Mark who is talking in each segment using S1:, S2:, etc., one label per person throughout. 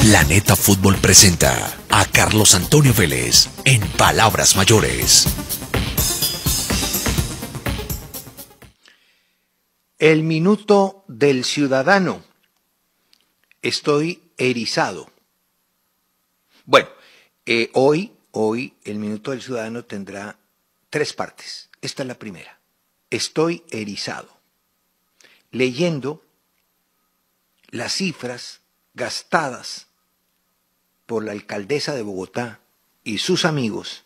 S1: Planeta Fútbol presenta a Carlos Antonio Vélez en Palabras Mayores. El minuto del ciudadano. Estoy erizado. Bueno, eh, hoy, hoy el minuto del ciudadano tendrá tres partes. Esta es la primera. Estoy erizado. Leyendo las cifras gastadas por la alcaldesa de Bogotá y sus amigos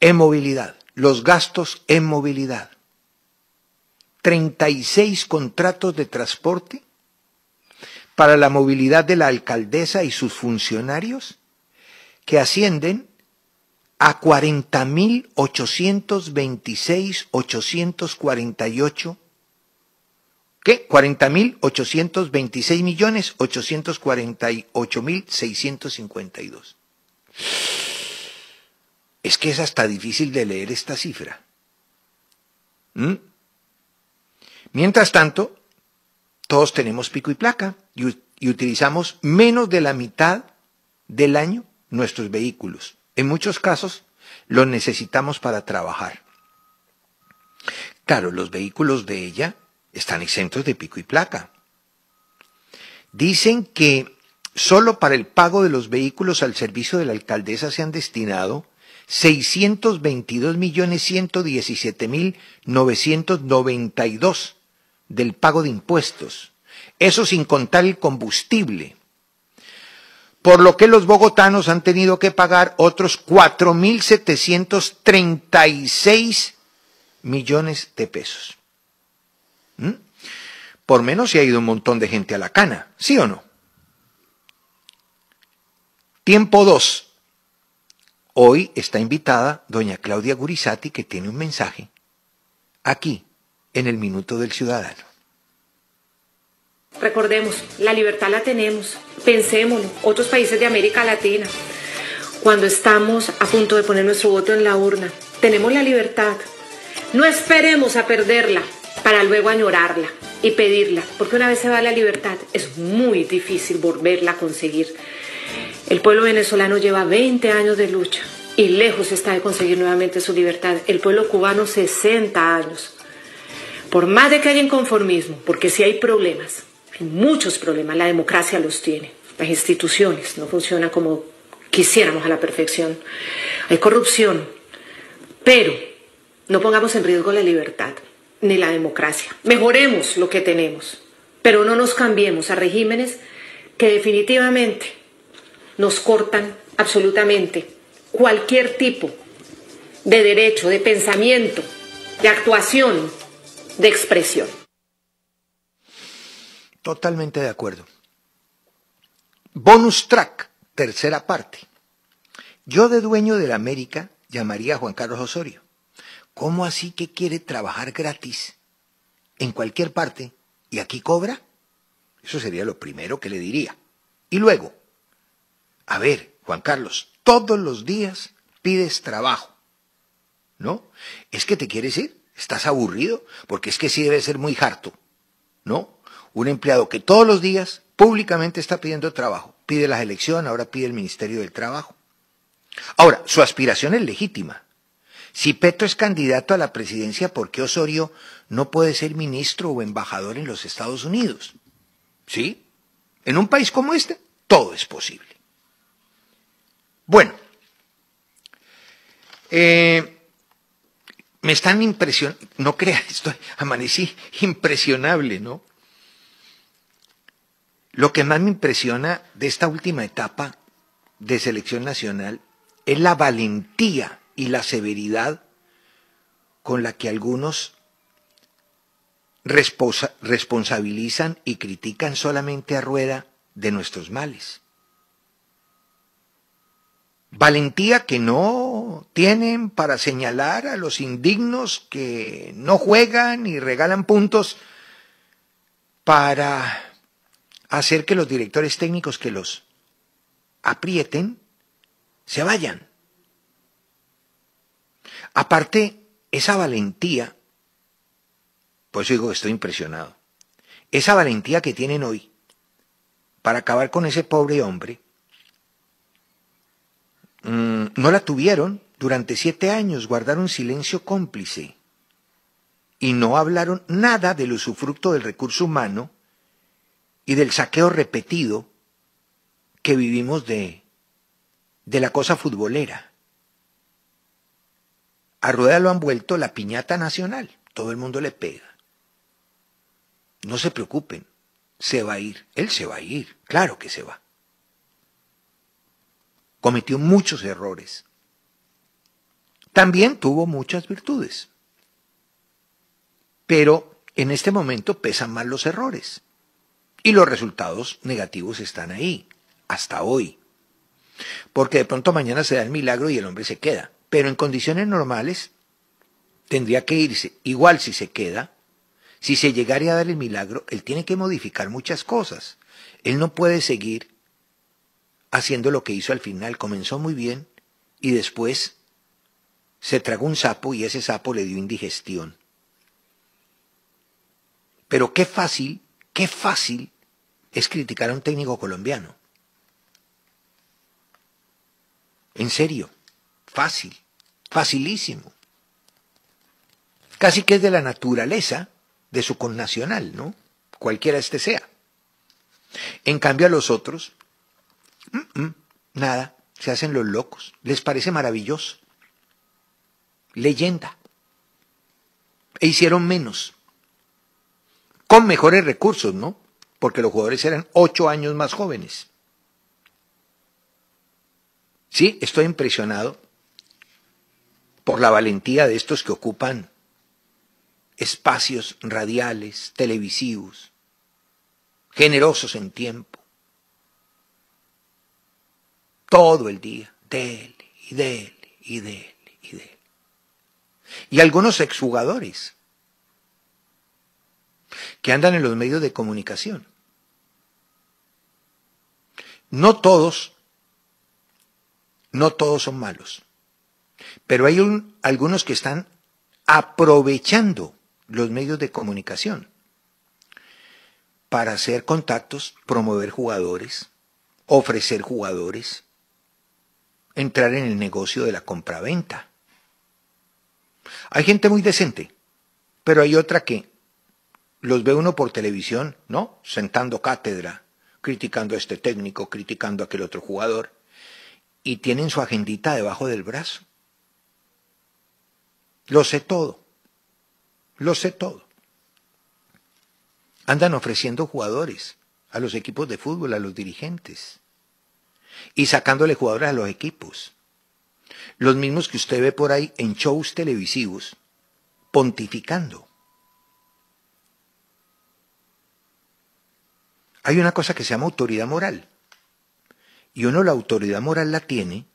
S1: en movilidad, los gastos en movilidad. 36 contratos de transporte para la movilidad de la alcaldesa y sus funcionarios que ascienden a 40.826.848 ¿Qué? 40.826.848.652. Es que es hasta difícil de leer esta cifra. ¿Mm? Mientras tanto, todos tenemos pico y placa y, y, utilizamos menos de la mitad del año nuestros vehículos. En muchos casos los necesitamos para trabajar. Claro, los vehículos de ella están exentos de pico y placa. Dicen que solo para el pago de los vehículos al servicio de la alcaldesa se han destinado 622.117.992 del pago de impuestos, eso sin contar el combustible, por lo que los bogotanos han tenido que pagar otros 4.736 millones de pesos. ¿Mm? Por menos si ha ido un montón de gente a la cana, ¿sí o no? Tiempo 2. Hoy está invitada doña Claudia Gurizati que tiene un mensaje aquí en el Minuto del Ciudadano.
S2: Recordemos, la libertad la tenemos, Pensémonos, otros países de América Latina, cuando estamos a punto de poner nuestro voto en la urna, tenemos la libertad, no esperemos a perderla, para luego añorarla y pedirla, porque una vez se va la libertad es muy difícil volverla a conseguir. El pueblo venezolano lleva 20 años de lucha y lejos está de conseguir nuevamente su libertad. El pueblo cubano 60 años. Por más de que haya inconformismo, porque si hay problemas, hay muchos problemas, la democracia los tiene, las instituciones no funcionan como quisiéramos a la perfección, hay corrupción, pero no pongamos en riesgo la libertad ni la democracia. Mejoremos lo que tenemos, pero no nos cambiemos a regímenes que definitivamente nos cortan absolutamente cualquier tipo de derecho, de pensamiento, de actuación, de expresión.
S1: Totalmente de acuerdo. Bonus track, tercera parte. Yo de dueño de la América llamaría a Juan Carlos Osorio. ¿Cómo así que quiere trabajar gratis en cualquier parte y aquí cobra? Eso sería lo primero que le diría. Y luego, a ver, Juan Carlos, todos los días pides trabajo. ¿No? ¿Es que te quieres ir? ¿Estás aburrido? Porque es que sí debe ser muy harto. ¿No? Un empleado que todos los días públicamente está pidiendo trabajo. Pide la elecciones, ahora pide el Ministerio del Trabajo. Ahora, su aspiración es legítima. Si Petro es candidato a la presidencia, ¿por qué Osorio no puede ser ministro o embajador en los Estados Unidos? ¿Sí? En un país como este, todo es posible. Bueno, eh, me están impresionando, no crea, estoy, amanecí impresionable, ¿no? Lo que más me impresiona de esta última etapa de selección nacional es la valentía y la severidad con la que algunos responsabilizan y critican solamente a Rueda de nuestros males. Valentía que no tienen para señalar a los indignos que no juegan y regalan puntos para hacer que los directores técnicos que los aprieten se vayan. Aparte, esa valentía, pues digo, estoy impresionado, esa valentía que tienen hoy para acabar con ese pobre hombre, mm, no la tuvieron durante siete años, guardaron silencio cómplice y no hablaron nada del usufructo del recurso humano y del saqueo repetido que vivimos de, de la cosa futbolera. A Rueda lo han vuelto la piñata nacional. Todo el mundo le pega. No se preocupen. Se va a ir. Él se va a ir. Claro que se va. Cometió muchos errores. También tuvo muchas virtudes. Pero en este momento pesan más los errores. Y los resultados negativos están ahí, hasta hoy. Porque de pronto mañana se da el milagro y el hombre se queda pero en condiciones normales tendría que irse. Igual si se queda, si se llegara a dar el milagro, él tiene que modificar muchas cosas. Él no puede seguir haciendo lo que hizo al final. Comenzó muy bien y después se tragó un sapo y ese sapo le dio indigestión. Pero qué fácil, qué fácil es criticar a un técnico colombiano. En serio. Fácil, facilísimo. Casi que es de la naturaleza de su connacional, ¿no? Cualquiera este sea. En cambio a los otros, mm, mm, nada, se hacen los locos, les parece maravilloso. Leyenda. E hicieron menos, con mejores recursos, ¿no? Porque los jugadores eran ocho años más jóvenes. Sí, estoy impresionado por la valentía de estos que ocupan espacios radiales, televisivos, generosos en tiempo, todo el día, él y él y él y él Y algunos exjugadores que andan en los medios de comunicación. No todos, no todos son malos. Pero hay algunos que están aprovechando los medios de comunicación para hacer contactos, promover jugadores, ofrecer jugadores, entrar en el negocio de la compraventa. Hay gente muy decente, pero hay otra que los ve uno por televisión, ¿no? Sentando cátedra, criticando a este técnico, criticando a aquel otro jugador, y tienen su agendita debajo del brazo. Lo sé todo. Lo sé todo. Andan ofreciendo jugadores a los equipos de fútbol, a los dirigentes. Y sacándole jugadores a los equipos. Los mismos que usted ve por ahí en shows televisivos, pontificando. Hay una cosa que se llama autoridad moral. Y uno la autoridad moral la tiene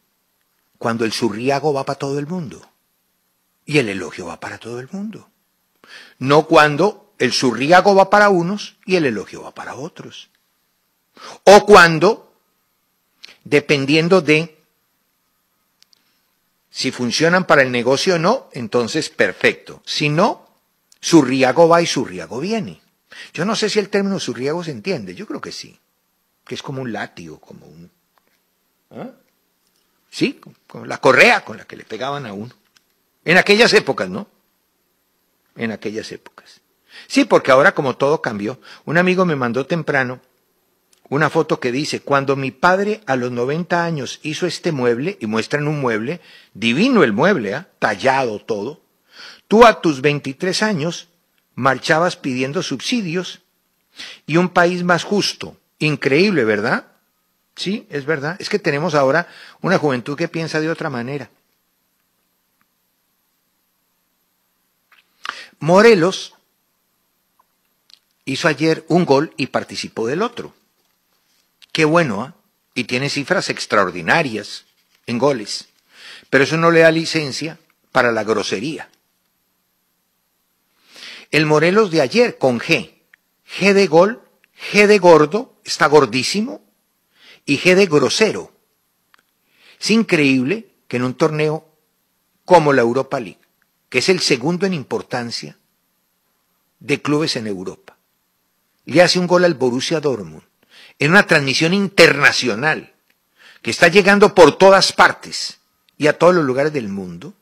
S1: cuando el surriago va para todo el mundo y el elogio va para todo el mundo. No cuando el surriago va para unos y el elogio va para otros. O cuando, dependiendo de si funcionan para el negocio o no, entonces perfecto. Si no, surriago va y surriago viene. Yo no sé si el término surriago se entiende, yo creo que sí. Que es como un látigo, como un... ¿eh? Sí, como la correa con la que le pegaban a uno. En aquellas épocas, ¿no? En aquellas épocas. Sí, porque ahora como todo cambió, un amigo me mandó temprano una foto que dice, cuando mi padre a los 90 años hizo este mueble, y muestran un mueble, divino el mueble, ¿ah? tallado todo, tú a tus 23 años marchabas pidiendo subsidios y un país más justo. Increíble, ¿verdad? Sí, es verdad. Es que tenemos ahora una juventud que piensa de otra manera. Morelos hizo ayer un gol y participó del otro. Qué bueno, ¿ah? y tiene cifras extraordinarias en goles. Pero eso no le da licencia para la grosería. El Morelos de ayer con G. G de gol, G de gordo, está gordísimo, y G de grosero. Es increíble que en un torneo como la Europa League, que es el segundo en importancia de clubes en Europa. Le hace un gol al Borussia Dortmund en una transmisión internacional que está llegando por todas partes y a todos los lugares del mundo.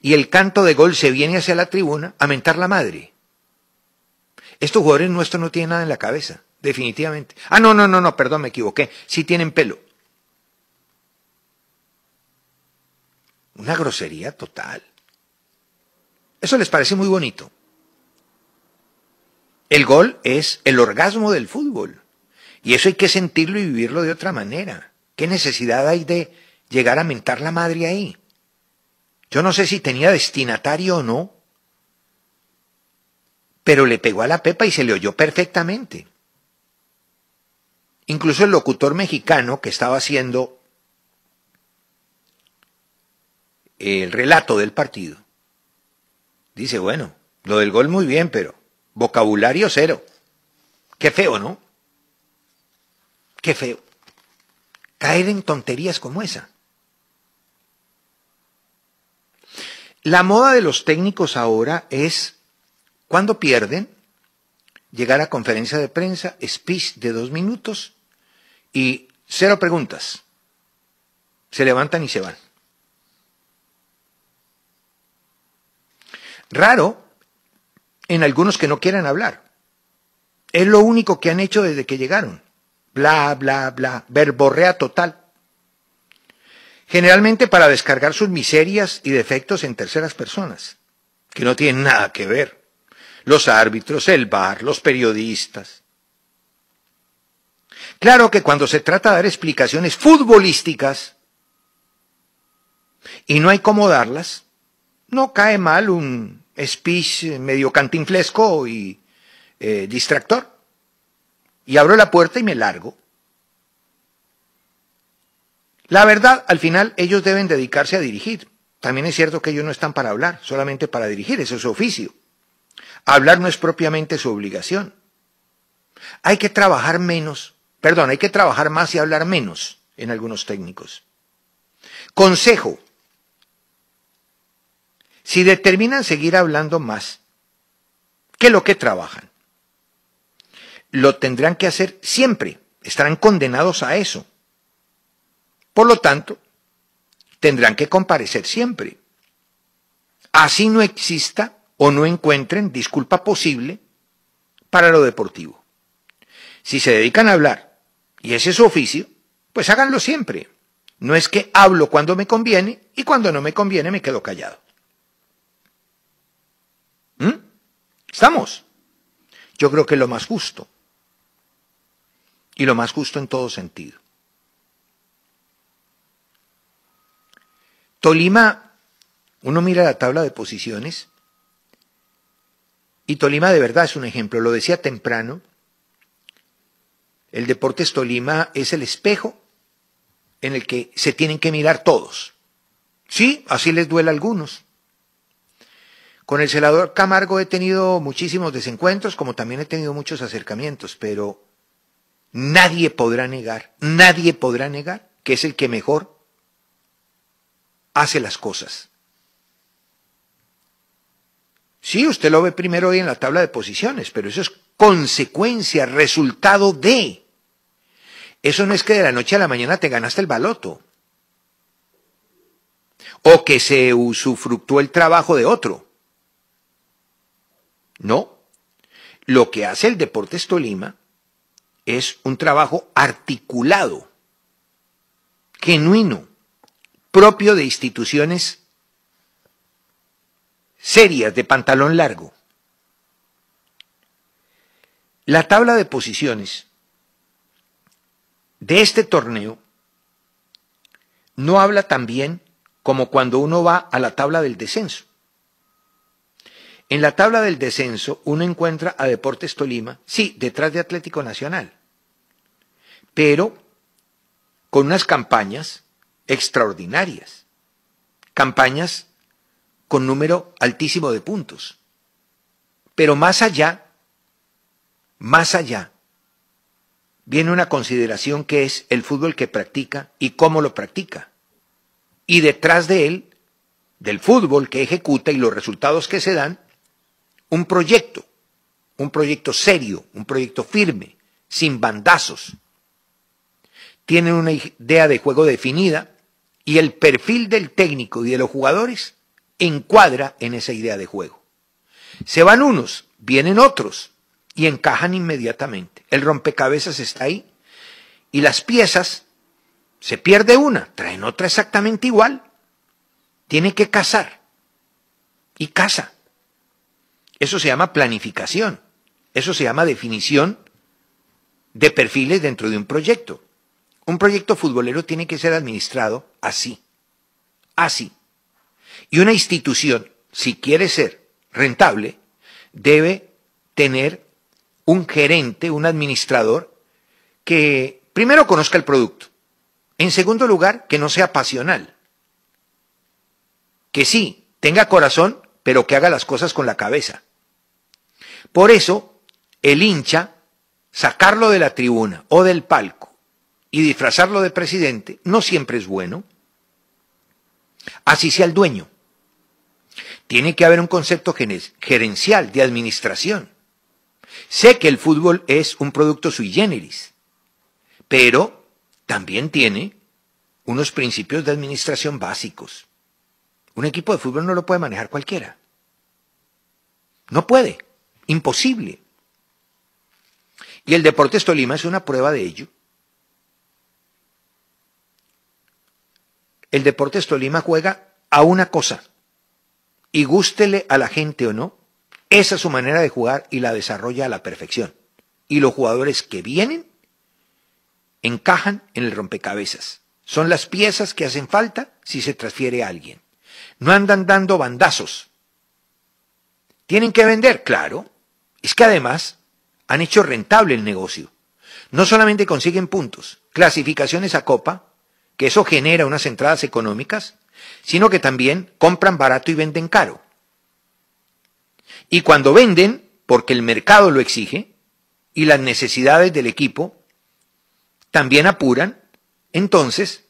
S1: Y el canto de gol se viene hacia la tribuna a mentar la madre. Estos jugadores nuestros no tienen nada en la cabeza, definitivamente. Ah, no, no, no, no, perdón, me equivoqué. Sí tienen pelo. Una grosería total. Eso les parece muy bonito. El gol es el orgasmo del fútbol. Y eso hay que sentirlo y vivirlo de otra manera. ¿Qué necesidad hay de llegar a mentar la madre ahí? Yo no sé si tenía destinatario o no, pero le pegó a la pepa y se le oyó perfectamente. Incluso el locutor mexicano que estaba haciendo el relato del partido dice, bueno, lo del gol muy bien, pero vocabulario cero. Qué feo, ¿no? Qué feo. Caer en tonterías como esa. La moda de los técnicos ahora es, cuando pierden, llegar a conferencia de prensa, speech de dos minutos y cero preguntas. Se levantan y se van. Raro en algunos que no quieran hablar. Es lo único que han hecho desde que llegaron. Bla, bla, bla, verborrea total. Generalmente para descargar sus miserias y defectos en terceras personas, que no tienen nada que ver. Los árbitros, el bar, los periodistas. Claro que cuando se trata de dar explicaciones futbolísticas y no hay cómo darlas, no cae mal un speech medio cantinflesco y eh, distractor. Y abro la puerta y me largo. La verdad, al final ellos deben dedicarse a dirigir. También es cierto que ellos no están para hablar, solamente para dirigir, eso es su oficio. Hablar no es propiamente su obligación. Hay que trabajar menos, perdón, hay que trabajar más y hablar menos en algunos técnicos. Consejo, si determinan seguir hablando más que lo que trabajan. Lo tendrán que hacer siempre, estarán condenados a eso. Por lo tanto, tendrán que comparecer siempre. Así no exista o no encuentren disculpa posible para lo deportivo. Si se dedican a hablar, y ese es su oficio, pues háganlo siempre. No es que hablo cuando me conviene y cuando no me conviene me quedo callado. ¿Mm? ¿Estamos? Yo creo que es lo más justo. Y lo más justo en todo sentido. Tolima, uno mira la tabla de posiciones y Tolima de verdad es un ejemplo, lo decía temprano, el deporte es Tolima es el espejo en el que se tienen que mirar todos. Sí, así les duele a algunos, con el celador Camargo he tenido muchísimos desencuentros, como también he tenido muchos acercamientos, pero nadie podrá negar, nadie podrá negar que es el que mejor hace las cosas. Sí, usted lo ve primero hoy en la tabla de posiciones, pero eso es consecuencia, resultado de. Eso no es que de la noche a la mañana te ganaste el baloto. O que se usufructuó el trabajo de otro. No. Lo que hace el Deportes Tolima es un trabajo articulado, genuino, propio de instituciones serias de pantalón largo. La tabla de posiciones de este torneo no habla tan bien como cuando uno va a la tabla del descenso. En la tabla del descenso uno encuentra a Deportes Tolima, sí, detrás de Atlético Nacional, pero con unas campañas extraordinarias, campañas con número altísimo de puntos. Pero más allá, más allá, viene una consideración que es el fútbol que practica y cómo lo practica. Y detrás de él, del fútbol que ejecuta y los resultados que se dan, un proyecto, un proyecto serio, un proyecto firme, sin bandazos. Tienen una idea de juego definida y el perfil del técnico y de los jugadores encuadra en esa idea de juego. Se van unos, vienen otros y encajan inmediatamente. El rompecabezas está ahí y las piezas, se pierde una, traen otra exactamente igual. Tiene que cazar y caza. Eso se llama planificación. Eso se llama definición de perfiles dentro de un proyecto. Un proyecto futbolero tiene que ser administrado así. Así. Y una institución, si quiere ser rentable, debe tener un gerente, un administrador, que primero conozca el producto. En segundo lugar, que no sea pasional. Que sí, tenga corazón, pero que haga las cosas con la cabeza. Por eso, el hincha, sacarlo de la tribuna o del palco y disfrazarlo de presidente no siempre es bueno. Así sea el dueño. Tiene que haber un concepto gerencial, de administración. Sé que el fútbol es un producto sui generis, pero también tiene unos principios de administración básicos. Un equipo de fútbol no lo puede manejar cualquiera. No puede. Imposible. Y el Deportes Tolima es una prueba de ello. El Deportes Tolima juega a una cosa. Y gústele a la gente o no, esa es su manera de jugar y la desarrolla a la perfección. Y los jugadores que vienen encajan en el rompecabezas. Son las piezas que hacen falta si se transfiere a alguien. No andan dando bandazos. ¿Tienen que vender? Claro es que además han hecho rentable el negocio. No solamente consiguen puntos, clasificaciones a copa, que eso genera unas entradas económicas, sino que también compran barato y venden caro. Y cuando venden, porque el mercado lo exige, y las necesidades del equipo también apuran, entonces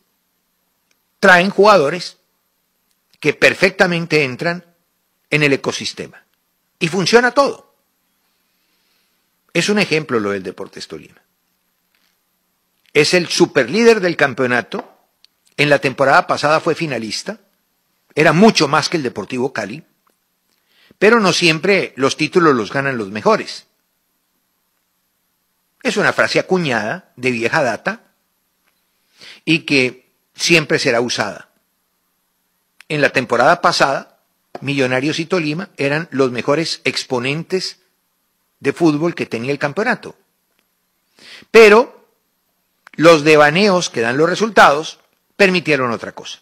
S1: traen jugadores que perfectamente entran en el ecosistema. Y funciona todo. Es un ejemplo lo del Deportes Tolima. Es el superlíder del campeonato. En la temporada pasada fue finalista. Era mucho más que el Deportivo Cali. Pero no siempre los títulos los ganan los mejores. Es una frase acuñada de vieja data y que siempre será usada. En la temporada pasada, Millonarios y Tolima eran los mejores exponentes de fútbol que tenía el campeonato. Pero los devaneos que dan los resultados permitieron otra cosa.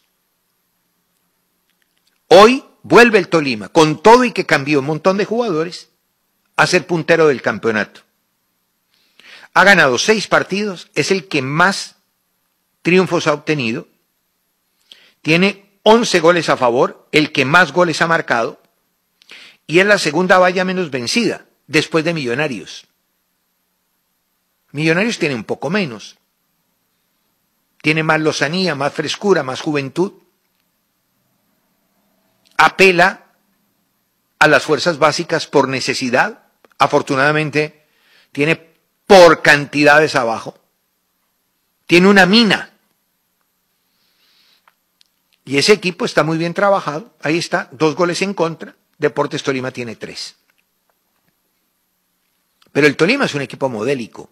S1: Hoy vuelve el Tolima, con todo y que cambió un montón de jugadores, a ser puntero del campeonato. Ha ganado seis partidos, es el que más triunfos ha obtenido, tiene 11 goles a favor, el que más goles ha marcado, y es la segunda valla menos vencida después de Millonarios. Millonarios tiene un poco menos. Tiene más lozanía, más frescura, más juventud. Apela a las fuerzas básicas por necesidad. Afortunadamente, tiene por cantidades abajo. Tiene una mina. Y ese equipo está muy bien trabajado. Ahí está, dos goles en contra. Deportes Tolima tiene tres. Pero el Tolima es un equipo modélico.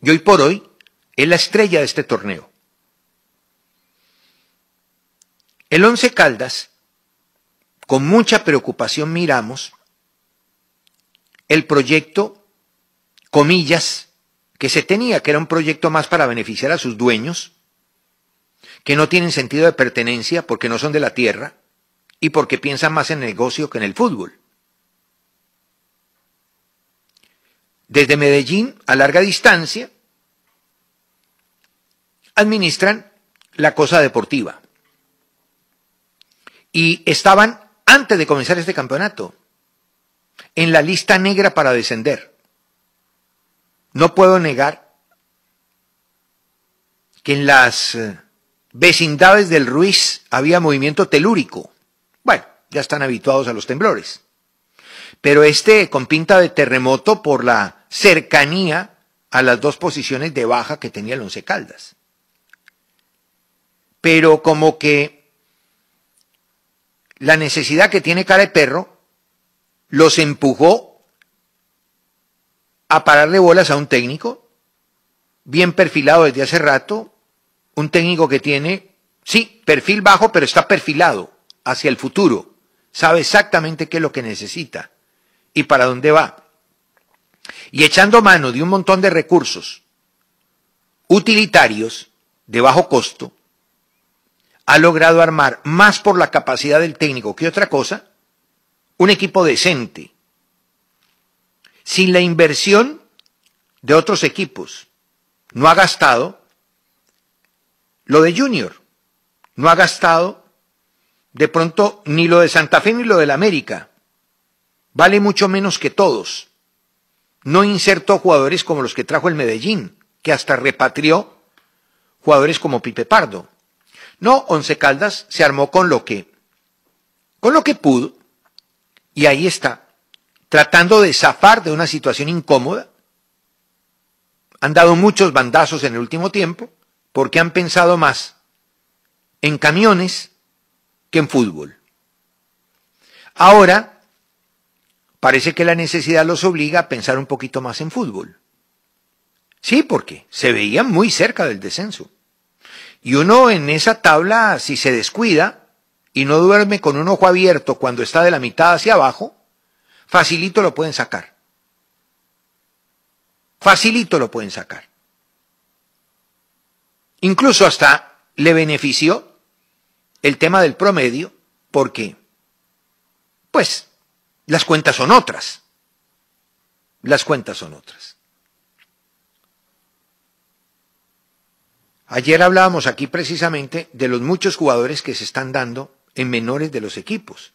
S1: Y hoy por hoy es la estrella de este torneo. El Once Caldas, con mucha preocupación miramos el proyecto, comillas, que se tenía, que era un proyecto más para beneficiar a sus dueños, que no tienen sentido de pertenencia porque no son de la tierra y porque piensan más en el negocio que en el fútbol. desde Medellín a larga distancia, administran la cosa deportiva. Y estaban, antes de comenzar este campeonato, en la lista negra para descender. No puedo negar que en las eh, vecindades del Ruiz había movimiento telúrico. Bueno, ya están habituados a los temblores pero este con pinta de terremoto por la cercanía a las dos posiciones de baja que tenía el Once Caldas. Pero como que la necesidad que tiene cara de perro los empujó a pararle bolas a un técnico bien perfilado desde hace rato, un técnico que tiene, sí, perfil bajo, pero está perfilado hacia el futuro, sabe exactamente qué es lo que necesita y para dónde va. Y echando mano de un montón de recursos utilitarios de bajo costo, ha logrado armar más por la capacidad del técnico que otra cosa, un equipo decente, sin la inversión de otros equipos. No ha gastado lo de Junior, no ha gastado de pronto ni lo de Santa Fe ni lo del América vale mucho menos que todos. No insertó jugadores como los que trajo el Medellín, que hasta repatrió jugadores como Pipe Pardo. No, Once Caldas se armó con lo que, con lo que pudo, y ahí está, tratando de zafar de una situación incómoda. Han dado muchos bandazos en el último tiempo porque han pensado más en camiones que en fútbol. Ahora Parece que la necesidad los obliga a pensar un poquito más en fútbol. Sí, porque se veían muy cerca del descenso. Y uno en esa tabla, si se descuida y no duerme con un ojo abierto cuando está de la mitad hacia abajo, facilito lo pueden sacar. Facilito lo pueden sacar. Incluso hasta le benefició el tema del promedio, porque, pues, las cuentas son otras. Las cuentas son otras. Ayer hablábamos aquí precisamente de los muchos jugadores que se están dando en menores de los equipos.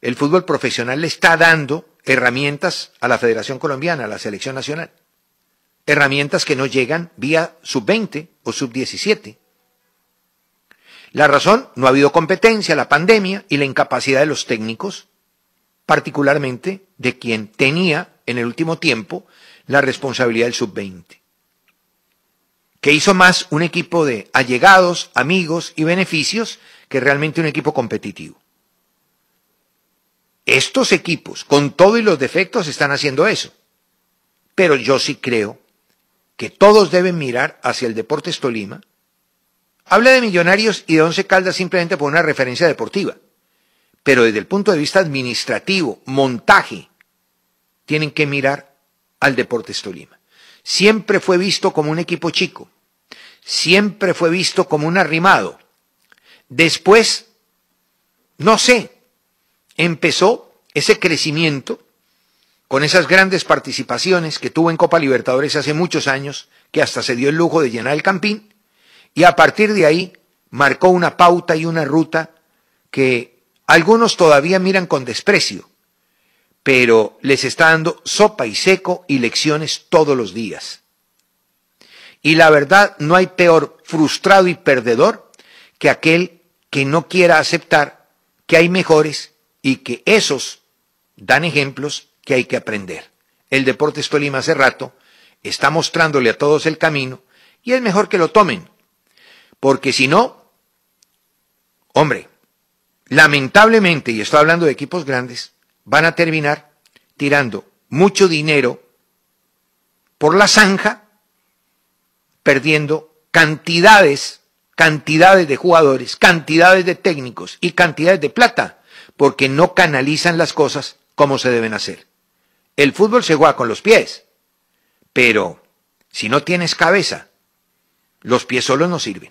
S1: El fútbol profesional le está dando herramientas a la Federación Colombiana, a la Selección Nacional. Herramientas que no llegan vía sub-20 o sub-17. La razón, no ha habido competencia, la pandemia y la incapacidad de los técnicos, particularmente de quien tenía en el último tiempo la responsabilidad del sub-20, que hizo más un equipo de allegados, amigos y beneficios que realmente un equipo competitivo. Estos equipos, con todo y los defectos, están haciendo eso. Pero yo sí creo que todos deben mirar hacia el Deportes Tolima Habla de Millonarios y de Once Caldas simplemente por una referencia deportiva, pero desde el punto de vista administrativo, montaje, tienen que mirar al deporte Tolima. Siempre fue visto como un equipo chico, siempre fue visto como un arrimado. Después, no sé, empezó ese crecimiento con esas grandes participaciones que tuvo en Copa Libertadores hace muchos años, que hasta se dio el lujo de llenar el campín, y a partir de ahí marcó una pauta y una ruta que algunos todavía miran con desprecio, pero les está dando sopa y seco y lecciones todos los días. Y la verdad, no hay peor frustrado y perdedor que aquel que no quiera aceptar que hay mejores y que esos dan ejemplos que hay que aprender. El Deporte Tolima hace rato está mostrándole a todos el camino y es mejor que lo tomen porque si no, hombre, lamentablemente, y estoy hablando de equipos grandes, van a terminar tirando mucho dinero por la zanja, perdiendo cantidades, cantidades de jugadores, cantidades de técnicos y cantidades de plata, porque no canalizan las cosas como se deben hacer. El fútbol se juega con los pies, pero si no tienes cabeza, los pies solos no sirven.